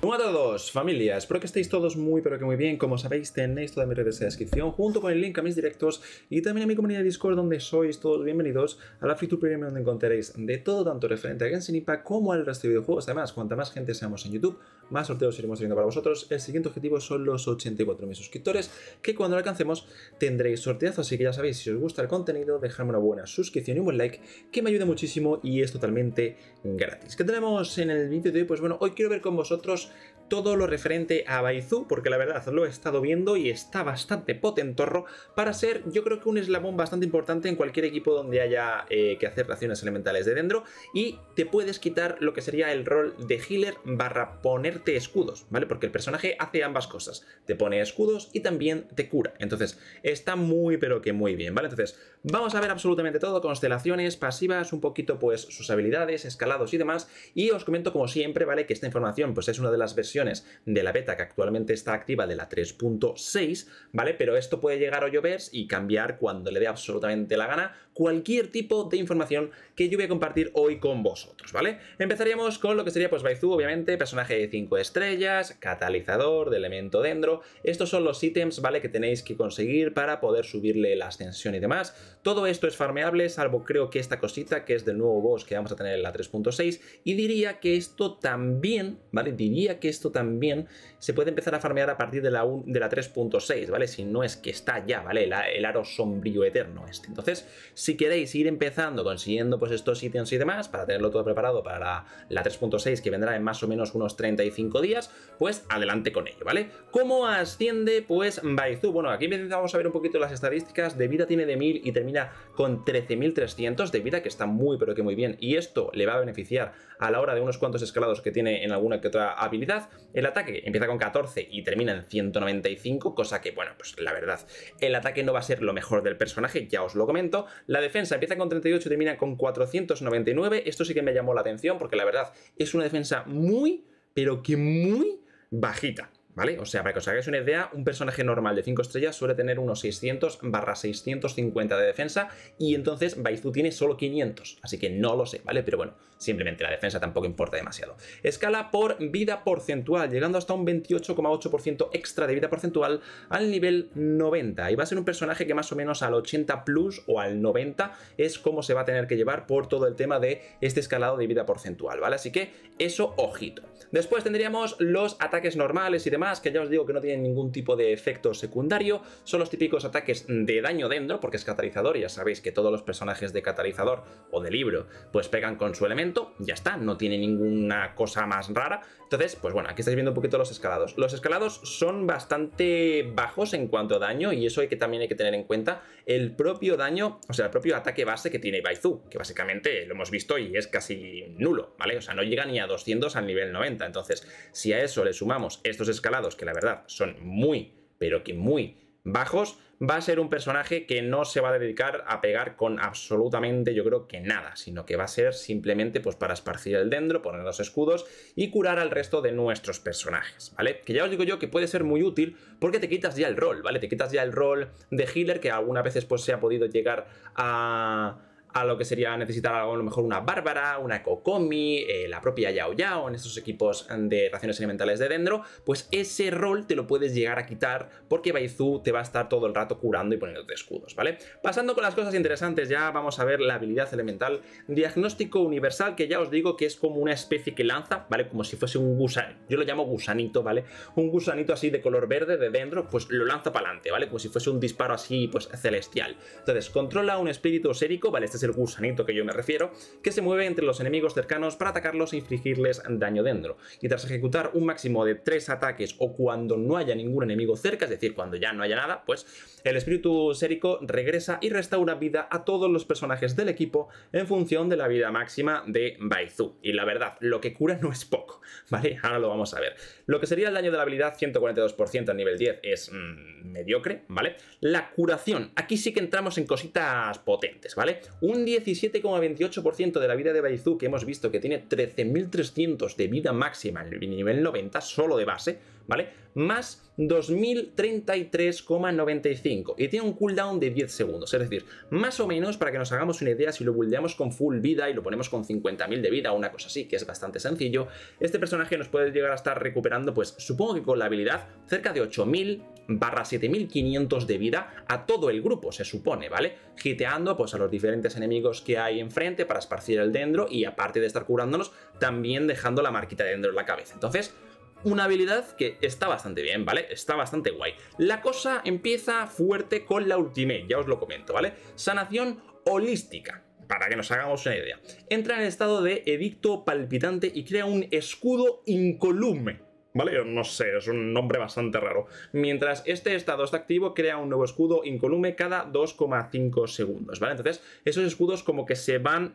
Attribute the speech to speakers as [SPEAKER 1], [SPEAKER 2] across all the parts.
[SPEAKER 1] Hola a todos, familia, espero que estéis todos muy pero que muy bien. Como sabéis, tenéis todas mis redes de descripción, junto con el link a mis directos y también a mi comunidad de Discord, donde sois todos bienvenidos a la Free Premium, donde encontraréis de todo, tanto referente a Genshin Impact como al resto de videojuegos. Además, cuanta más gente seamos en YouTube, más sorteos iremos teniendo para vosotros. El siguiente objetivo son los 84.000 suscriptores, que cuando lo alcancemos tendréis sorteazo, así que ya sabéis, si os gusta el contenido, dejadme una buena suscripción y un buen like, que me ayuda muchísimo y es totalmente gratis. ¿Qué tenemos en el vídeo de hoy? Pues bueno, hoy quiero ver con vosotros todo lo referente a Baizu, porque la verdad lo he estado viendo y está bastante potentorro para ser yo creo que un eslabón bastante importante en cualquier equipo donde haya eh, que hacer raciones elementales de dendro y te puedes quitar lo que sería el rol de healer barra ponerte escudos, ¿vale? Porque el personaje hace ambas cosas, te pone escudos y también te cura, entonces está muy pero que muy bien, ¿vale? Entonces vamos a ver absolutamente todo, constelaciones, pasivas, un poquito pues sus habilidades, escalados y demás y os comento como siempre, ¿vale? Que esta información pues es una de las versiones de la beta que actualmente está activa de la 3.6, ¿vale? Pero esto puede llegar a llover y cambiar cuando le dé absolutamente la gana cualquier tipo de información que yo voy a compartir hoy con vosotros, ¿vale? Empezaríamos con lo que sería pues Baizu, obviamente, personaje de 5 estrellas, catalizador de elemento dendro. Estos son los ítems, ¿vale? Que tenéis que conseguir para poder subirle la ascensión y demás. Todo esto es farmeable, salvo creo que esta cosita que es del nuevo boss que vamos a tener en la 3.6 y diría que esto también, ¿vale? Diría que esto también se puede empezar a farmear a partir de la, de la 3.6, ¿vale? Si no es que está ya, ¿vale? La, el aro sombrío eterno este. Entonces, si queréis ir empezando consiguiendo pues estos ítems y demás, para tenerlo todo preparado para la, 3.6 que vendrá en más o menos unos 35 días, pues adelante con ello, ¿vale? ¿Cómo asciende? Pues Baizu. Bueno, aquí empezamos a ver un poquito las estadísticas. De vida tiene de 1000 y termina con 13.300 de vida, que está muy pero que muy bien. Y esto le va a beneficiar a la hora de unos cuantos escalados que tiene en alguna que otra habilidad. El ataque empieza con 14 y termina en 195, cosa que, bueno, pues la verdad, el ataque no va a ser lo mejor del personaje, ya os lo comento. La defensa empieza con 38 y termina con 499. Esto sí que me llamó la atención porque la verdad es una defensa muy, pero que muy bajita. ¿vale? O sea, para que os hagáis una idea, un personaje normal de 5 estrellas suele tener unos 600 barra 650 de defensa y entonces Baizu tiene solo 500, así que no lo sé, ¿vale? Pero bueno, simplemente la defensa tampoco importa demasiado. Escala por vida porcentual, llegando hasta un 28,8% extra de vida porcentual al nivel 90 y va a ser un personaje que más o menos al 80 plus o al 90 es como se va a tener que llevar por todo el tema de este escalado de vida porcentual, ¿vale? Así que eso, ojito. Después tendríamos los ataques normales y demás que ya os digo que no tienen ningún tipo de efecto secundario, son los típicos ataques de daño dentro, porque es catalizador, ya sabéis que todos los personajes de catalizador o de libro, pues pegan con su elemento, ya está, no tiene ninguna cosa más rara. Entonces, pues bueno, aquí estáis viendo un poquito los escalados. Los escalados son bastante bajos en cuanto a daño, y eso hay que también hay que tener en cuenta el propio daño, o sea, el propio ataque base que tiene Baizu, que básicamente lo hemos visto y es casi nulo, ¿vale? O sea, no llega ni a 200 al nivel 90. Entonces, si a eso le sumamos estos escalados, que la verdad son muy, pero que muy bajos, va a ser un personaje que no se va a dedicar a pegar con absolutamente yo creo que nada, sino que va a ser simplemente pues para esparcir el dendro, poner los escudos y curar al resto de nuestros personajes, ¿vale? Que ya os digo yo que puede ser muy útil porque te quitas ya el rol, ¿vale? Te quitas ya el rol de healer que algunas veces pues se ha podido llegar a lo que sería necesitar algo, a lo mejor una Bárbara, una Kokomi, eh, la propia Yao Yao en estos equipos mm, de raciones elementales de Dendro, pues ese rol te lo puedes llegar a quitar porque Baizu te va a estar todo el rato curando y poniéndote escudos, ¿vale? Pasando con las cosas interesantes, ya vamos a ver la habilidad elemental Diagnóstico Universal, que ya os digo que es como una especie que lanza, ¿vale? Como si fuese un gusanito, yo lo llamo gusanito, ¿vale? Un gusanito así de color verde de Dendro, pues lo lanza para adelante, ¿vale? Como si fuese un disparo así, pues celestial. Entonces, controla un espíritu osérico, ¿vale? Este es gusanito que yo me refiero, que se mueve entre los enemigos cercanos para atacarlos e infligirles daño dentro. Y tras ejecutar un máximo de 3 ataques o cuando no haya ningún enemigo cerca, es decir, cuando ya no haya nada, pues el espíritu sérico regresa y restaura vida a todos los personajes del equipo en función de la vida máxima de Baizu. Y la verdad, lo que cura no es poco, ¿vale? Ahora lo vamos a ver. Lo que sería el daño de la habilidad 142% al nivel 10 es mm, mediocre, ¿vale? La curación, aquí sí que entramos en cositas potentes, ¿vale? Un 17,28% de la vida de Baizu, que hemos visto que tiene 13.300 de vida máxima en el nivel 90, solo de base, ¿vale? Más 2033,95 y tiene un cooldown de 10 segundos, es decir, más o menos para que nos hagamos una idea si lo buildeamos con full vida y lo ponemos con 50.000 de vida o una cosa así, que es bastante sencillo, este personaje nos puede llegar a estar recuperando pues supongo que con la habilidad cerca de 8.000 barra 7500 de vida a todo el grupo, se supone, ¿vale? Giteando pues a los diferentes enemigos que hay enfrente para esparcir el dendro y aparte de estar curándonos, también dejando la marquita de dendro en la cabeza. Entonces, una habilidad que está bastante bien, ¿vale? Está bastante guay. La cosa empieza fuerte con la ultimate, ya os lo comento, ¿vale? Sanación holística, para que nos hagamos una idea. Entra en estado de edicto palpitante y crea un escudo incolume. ¿Vale? No sé, es un nombre bastante raro. Mientras este estado está activo, crea un nuevo escudo incolume cada 2,5 segundos, ¿vale? Entonces, esos escudos como que se van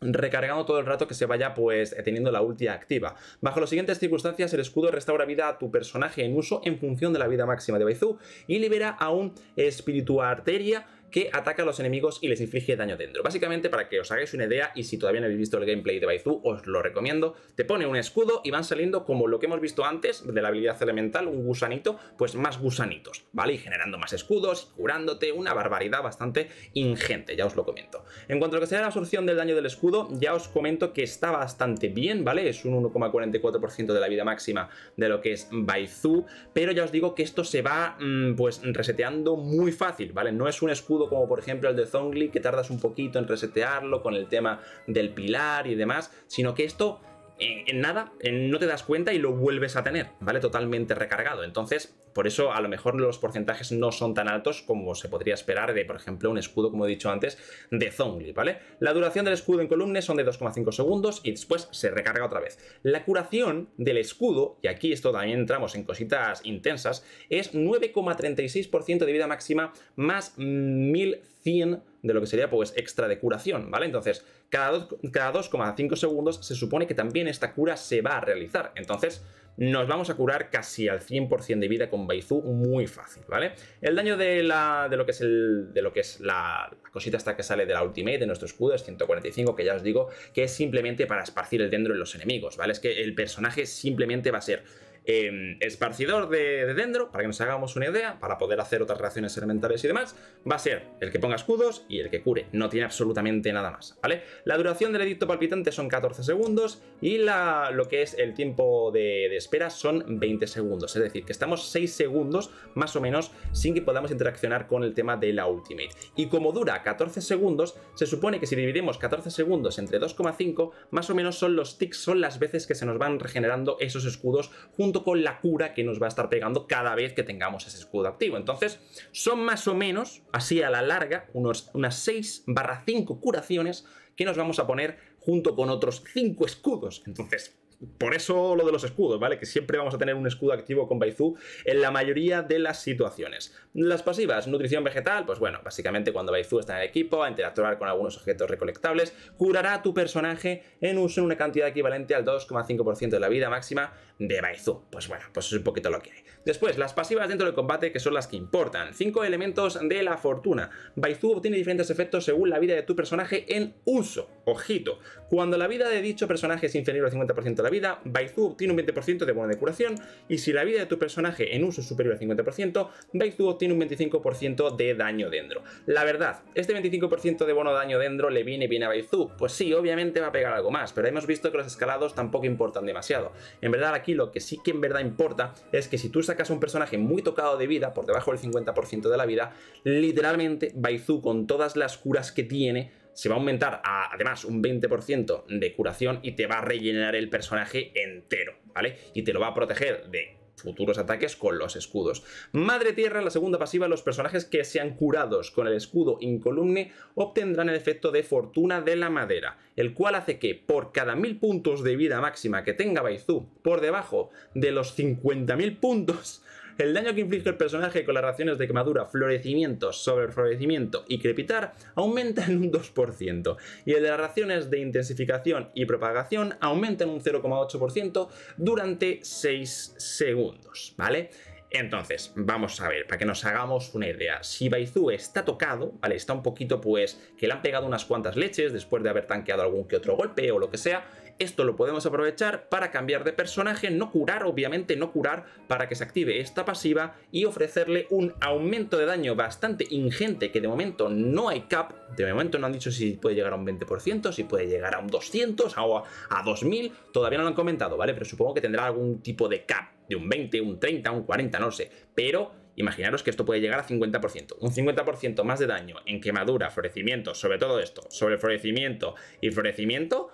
[SPEAKER 1] recargando todo el rato que se vaya pues teniendo la ulti activa. Bajo las siguientes circunstancias el escudo restaura vida a tu personaje en uso en función de la vida máxima de Baizu y libera a un espíritu arteria que ataca a los enemigos y les inflige daño dentro. Básicamente, para que os hagáis una idea, y si todavía no habéis visto el gameplay de Baizu, os lo recomiendo, te pone un escudo y van saliendo, como lo que hemos visto antes, de la habilidad elemental, un gusanito, pues más gusanitos, ¿vale? Y generando más escudos, curándote, una barbaridad bastante ingente, ya os lo comento. En cuanto a lo que sea la absorción del daño del escudo, ya os comento que está bastante bien, ¿vale? Es un 1,44% de la vida máxima de lo que es Baizu, pero ya os digo que esto se va, mm, pues, reseteando muy fácil, ¿vale? No es un escudo como por ejemplo el de Zongli, que tardas un poquito en resetearlo con el tema del pilar y demás, sino que esto en nada, no te das cuenta y lo vuelves a tener, ¿vale? Totalmente recargado. Entonces, por eso a lo mejor los porcentajes no son tan altos como se podría esperar de, por ejemplo, un escudo, como he dicho antes, de Zongli, ¿vale? La duración del escudo en columnas son de 2,5 segundos y después se recarga otra vez. La curación del escudo, y aquí esto también entramos en cositas intensas, es 9,36% de vida máxima más 1100 de lo que sería pues extra de curación, ¿vale? Entonces, cada, cada 2,5 segundos se supone que también esta cura se va a realizar. Entonces, nos vamos a curar casi al 100% de vida con Baizu muy fácil, ¿vale? El daño de, la, de lo que es, el, de lo que es la, cosita hasta que sale de la ultimate, de nuestro escudo, es 145, que ya os digo que es simplemente para esparcir el dendro en los enemigos, ¿vale? Es que el personaje simplemente va a ser Em, esparcidor de, dendro, para que nos hagamos una idea, para poder hacer otras reacciones elementales y demás, va a ser el que ponga escudos y el que cure. No tiene absolutamente nada más, ¿vale? La duración del edicto palpitante son 14 segundos y la, lo que es el tiempo de, espera son 20 segundos. Es decir, que estamos 6 segundos más o menos sin que podamos interaccionar con el tema de la Ultimate. Y como dura 14 segundos, se supone que si dividimos 14 segundos entre 2,5, más o menos son los ticks, son las veces que se nos van regenerando esos escudos junto con la cura que nos va a estar pegando cada vez que tengamos ese escudo activo. Entonces, son más o menos, así a la larga, unos, unas 6 barra 5 curaciones que nos vamos a poner junto con otros 5 escudos. Entonces, por eso lo de los escudos, ¿vale? Que siempre vamos a tener un escudo activo con Baizu en la mayoría de las situaciones. Las pasivas, nutrición vegetal, pues bueno, básicamente cuando Baizu está en el equipo, a interactuar con algunos objetos recolectables, curará a tu personaje en uso en una cantidad equivalente al 2,5% de la vida máxima de Baizu. Pues bueno, pues es un poquito lo que hay. Después, las pasivas dentro del combate que son las que importan. Cinco elementos de la fortuna. Baizu obtiene diferentes efectos según la vida de tu personaje en uso. Ojito, cuando la vida de dicho personaje es inferior al 50% de la vida, Baizu obtiene un 20% de bono de curación y si la vida de tu personaje en uso es superior al 50%, Baizu obtiene un 25% de daño dentro. La verdad, este 25% de bono de daño dentro le viene bien a Baizu. Pues sí, obviamente va a pegar algo más, pero hemos visto que los escalados tampoco importan demasiado. En verdad, aquí aquí lo que sí que en verdad importa es que si tú sacas a un personaje muy tocado de vida, por debajo del 50% de la vida, literalmente Baizu con todas las curas que tiene se va a aumentar a, además un 20% de curación y te va a rellenar el personaje entero, ¿vale? Y te lo va a proteger de futuros ataques con los escudos. Madre Tierra, la segunda pasiva, los personajes que sean curados con el escudo incolumne obtendrán el efecto de fortuna de la madera, el cual hace que por cada mil puntos de vida máxima que tenga Baizu por debajo de los 50.000 puntos, el daño que inflige el personaje con las raciones de quemadura, florecimiento, sobreflorecimiento y crepitar aumenta en un 2%, y el de las raciones de intensificación y propagación aumenta en un 0,8% durante 6 segundos, ¿vale? Entonces, vamos a ver, para que nos hagamos una idea. Si Baizu está tocado, ¿vale? Está un poquito, pues, que le han pegado unas cuantas leches después de haber tanqueado algún que otro golpe o lo que sea, esto lo podemos aprovechar para cambiar de personaje, no curar, obviamente no curar, para que se active esta pasiva y ofrecerle un aumento de daño bastante ingente que de momento no hay cap, de momento no han dicho si puede llegar a un 20%, si puede llegar a un 200 o a, 2000, todavía no lo han comentado, ¿vale? Pero supongo que tendrá algún tipo de cap, de un 20, un 30, un 40, no sé, pero... Imaginaros que esto puede llegar a 50%. Un 50% más de daño en quemadura, florecimiento, sobre todo esto, sobre florecimiento y florecimiento,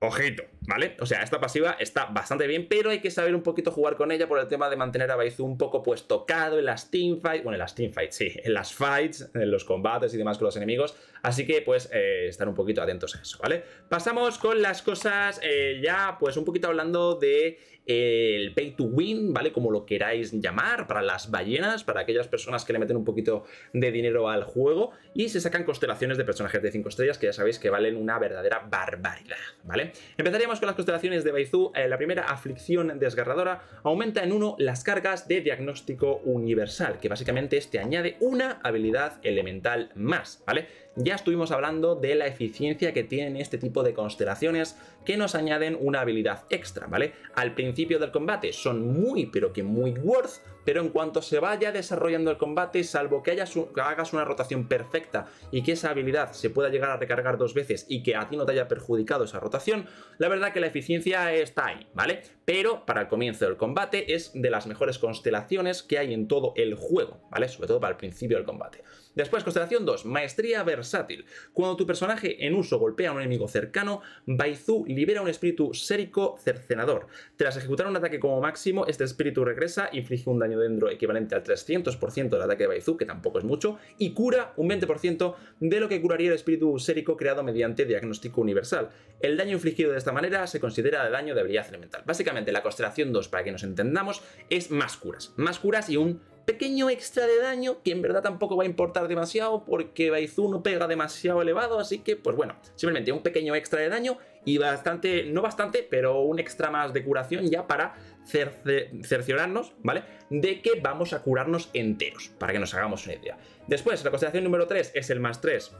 [SPEAKER 1] Ojito. ¿Vale? O sea, esta pasiva está bastante bien, pero hay que saber un poquito jugar con ella por el tema de mantener a Baizu un poco pues tocado en las teamfights, bueno, en las teamfights, sí, en las fights, en los combates y demás con los enemigos, así que pues eh, estar un poquito atentos a eso, ¿vale? Pasamos con las cosas eh, ya pues un poquito hablando de eh, el pay to win, ¿vale? Como lo queráis llamar, para las ballenas, para aquellas personas que le meten un poquito de dinero al juego y se sacan constelaciones de personajes de 5 estrellas que ya sabéis que valen una verdadera barbaridad, ¿vale? Empezaríamos con las constelaciones de Baizú eh, la primera, aflicción desgarradora, aumenta en uno las cargas de diagnóstico universal, que básicamente este añade una habilidad elemental más, ¿vale? Ya estuvimos hablando de la eficiencia que tienen este tipo de constelaciones que nos añaden una habilidad extra, ¿vale? Al principio del combate son muy, pero que muy worth, pero en cuanto se vaya desarrollando el combate, salvo que, hagas una rotación perfecta y que esa habilidad se pueda llegar a recargar dos veces y que a ti no te haya perjudicado esa rotación, la verdad que la eficiencia está ahí, ¿vale? Pero para el comienzo del combate es de las mejores constelaciones que hay en todo el juego, ¿vale? Sobre todo para el principio del combate. Después, constelación 2, maestría versátil. Cuando tu personaje en uso golpea a un enemigo cercano, Baizu libera un espíritu sérico cercenador. Tras ejecutar un ataque como máximo, este espíritu regresa, inflige un daño dentro equivalente al 300% del ataque de Baizu, que tampoco es mucho, y cura un 20% de lo que curaría el espíritu sérico creado mediante diagnóstico universal. El daño infligido de esta manera se considera daño de habilidad elemental. Básicamente, la constelación 2, para que nos entendamos, es más curas. Más curas y un pequeño extra de daño que en verdad tampoco va a importar demasiado porque Baizu no pega demasiado elevado, así que pues bueno, simplemente un pequeño extra de daño y bastante, no bastante, pero un extra más de curación ya para cerciorarnos, ¿vale? De que vamos a curarnos enteros, para que nos hagamos una idea. Después, la constelación número 3 es el más 3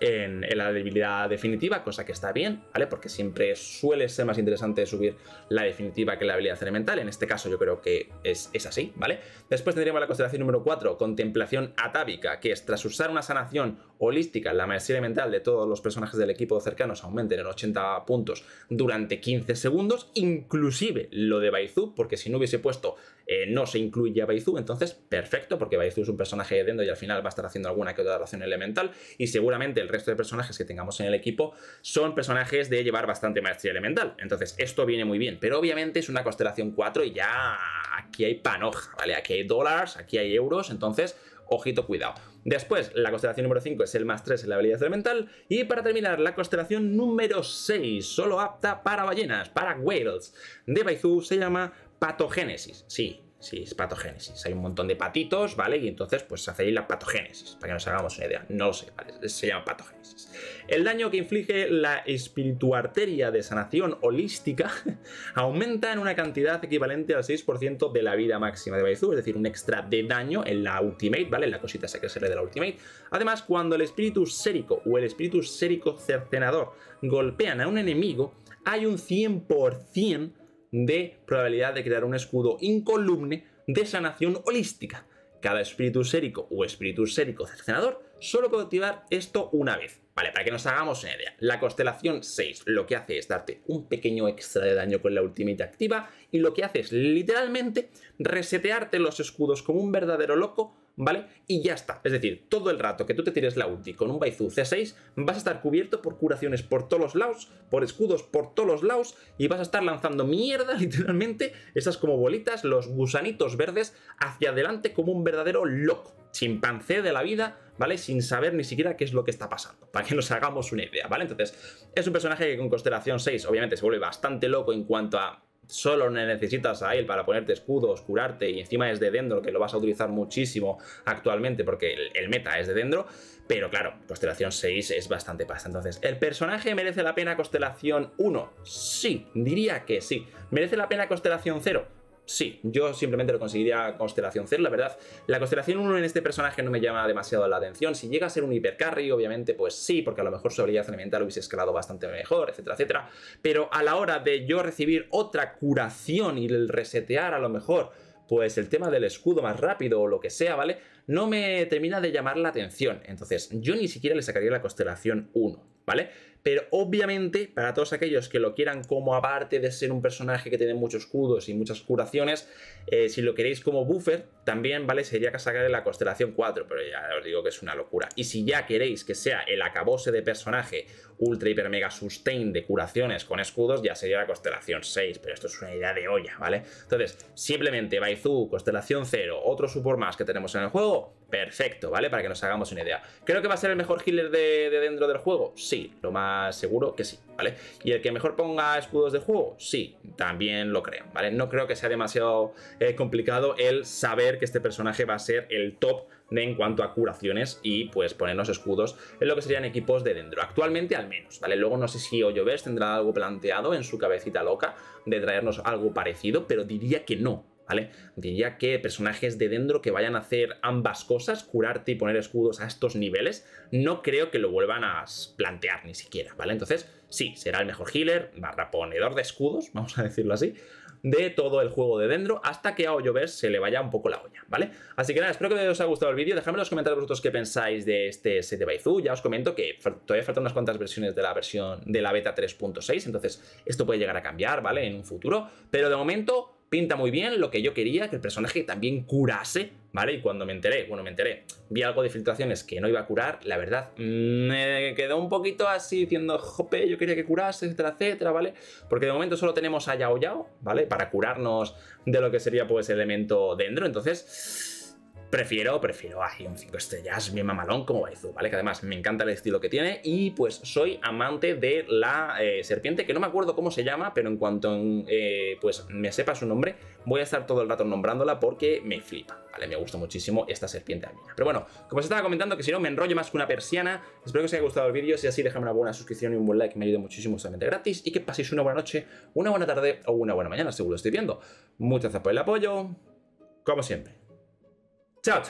[SPEAKER 1] en, la debilidad definitiva, cosa que está bien, ¿vale? Porque siempre suele ser más interesante subir la definitiva que la habilidad elemental. En este caso yo creo que es, así, ¿vale? Después tendríamos la constelación número 4, contemplación atávica, que es tras usar una sanación holística, la maestría elemental de todos los personajes del equipo cercanos aumenten en 80 puntos durante 15 segundos, inclusive lo de Baizu, porque si no hubiese puesto eh, no se incluye a Baizu, entonces perfecto, porque Baizu es un personaje de Dendo y al final va a estar haciendo alguna que otra relación elemental y seguramente el resto de personajes que tengamos en el equipo son personajes de llevar bastante maestría elemental. Entonces, esto viene muy bien, pero obviamente es una constelación 4 y ya aquí hay panoja, ¿vale? Aquí hay dólares, aquí hay euros, entonces ojito, cuidado. Después, la constelación número 5 es el más 3 en la habilidad elemental. Y para terminar, la constelación número 6, solo apta para ballenas, para whales, de Baizu se llama Patogénesis. Sí, Sí, es patogénesis. Hay un montón de patitos, ¿vale? Y entonces, pues ahí la patogénesis, para que nos hagamos una idea. No lo sé, ¿vale? Se llama patogénesis. El daño que inflige la espirituarteria de sanación holística aumenta en una cantidad equivalente al 6% de la vida máxima de Baizu, es decir, un extra de daño en la Ultimate, ¿vale? En la cosita esa que sale de la Ultimate. Además, cuando el espíritu sérico o el espíritu sérico cercenador golpean a un enemigo, hay un 100% de probabilidad de crear un escudo incolumne de sanación holística. Cada espíritu sérico o espíritu sérico cercenador solo puede activar esto una vez. Vale, para que nos hagamos una idea, la constelación 6 lo que hace es darte un pequeño extra de daño con la ultimate activa y lo que hace es literalmente resetearte los escudos como un verdadero loco ¿vale? Y ya está. Es decir, todo el rato que tú te tires la ulti con un Baizu C6, vas a estar cubierto por curaciones por todos los lados, por escudos por todos los lados, y vas a estar lanzando mierda, literalmente, esas como bolitas, los gusanitos verdes, hacia adelante como un verdadero loco chimpancé de la vida, ¿vale? Sin saber ni siquiera qué es lo que está pasando, para que nos hagamos una idea, ¿vale? Entonces, es un personaje que con constelación 6 obviamente se vuelve bastante loco en cuanto a solo necesitas a él para ponerte escudos, curarte y encima es de Dendro, que lo vas a utilizar muchísimo actualmente porque el, meta es de Dendro, pero claro, constelación 6 es bastante pasta. Entonces, ¿el personaje merece la pena constelación 1? Sí, diría que sí. ¿Merece la pena constelación 0? Sí, yo simplemente lo conseguiría Constelación 0, la verdad. La Constelación 1 en este personaje no me llama demasiado la atención. Si llega a ser un hipercarry, obviamente, pues sí, porque a lo mejor su habilidad elemental hubiese escalado bastante mejor, etcétera, etcétera. Pero a la hora de yo recibir otra curación y el resetear a lo mejor pues el tema del escudo más rápido o lo que sea, ¿vale? No me termina de llamar la atención. Entonces, yo ni siquiera le sacaría la constelación 1, ¿vale? Pero obviamente, para todos aquellos que lo quieran como aparte de ser un personaje que tiene muchos escudos y muchas curaciones, eh, si lo queréis como buffer, también, ¿vale? Sería que sacaré la constelación 4, pero ya os digo que es una locura. Y si ya queréis que sea el acabose de personaje ultra, hiper, mega sustain de curaciones con escudos, ya sería la constelación 6, pero esto es una idea de olla, ¿vale? Entonces, simplemente Baizu, constelación 0, otro support más que tenemos en el juego, perfecto, ¿vale? Para que nos hagamos una idea. ¿Creo que va a ser el mejor healer de, dentro del juego? Sí, lo más seguro que sí, ¿vale? ¿Y el que mejor ponga escudos de juego? Sí, también lo creo, ¿vale? No creo que sea demasiado eh, complicado el saber que este personaje va a ser el top en cuanto a curaciones y pues ponernos escudos en lo que serían equipos de dentro. Actualmente al menos, ¿vale? Luego no sé si Olloves tendrá algo planteado en su cabecita loca de traernos algo parecido, pero diría que no. ¿Vale? Diría que personajes de Dendro que vayan a hacer ambas cosas, curarte y poner escudos a estos niveles, no creo que lo vuelvan a plantear ni siquiera, ¿vale? Entonces, sí, será el mejor healer, barra ponedor de escudos, vamos a decirlo así, de todo el juego de Dendro hasta que a Olloverse se le vaya un poco la olla, ¿vale? Así que nada, espero que os haya gustado el vídeo, dejadme en los comentarios vosotros qué pensáis de este set de Baizu, ya os comento que todavía faltan unas cuantas versiones de la versión de la beta 3.6, entonces esto puede llegar a cambiar, ¿vale? En un futuro, pero de momento pinta muy bien lo que yo quería, que el personaje también curase, ¿vale? Y cuando me enteré, bueno, me enteré, vi algo de filtraciones que no iba a curar, la verdad, me quedó un poquito así diciendo, jope, yo quería que curase, etcétera, etcétera, ¿vale? Porque de momento solo tenemos a Yao Yao, ¿vale? Para curarnos de lo que sería pues el elemento dendro, entonces Prefiero, prefiero a un 5 estrellas mi mamalón como Baizu, ¿vale? Que además me encanta el estilo que tiene y pues soy amante de la eh, serpiente, que no me acuerdo cómo se llama, pero en cuanto eh, pues me sepa su nombre, voy a estar todo el rato nombrándola porque me flipa, ¿vale? Me gusta muchísimo esta serpiente mía. Pero bueno, como os estaba comentando, que si no me enrollo más que una persiana, espero que os haya gustado el vídeo, si es así déjame una buena suscripción y un buen like, me ayuda muchísimo solamente gratis y que paséis una buena noche, una buena tarde o una buena mañana, seguro estoy viendo. Muchas gracias por el apoyo, como siempre. Chao, chao.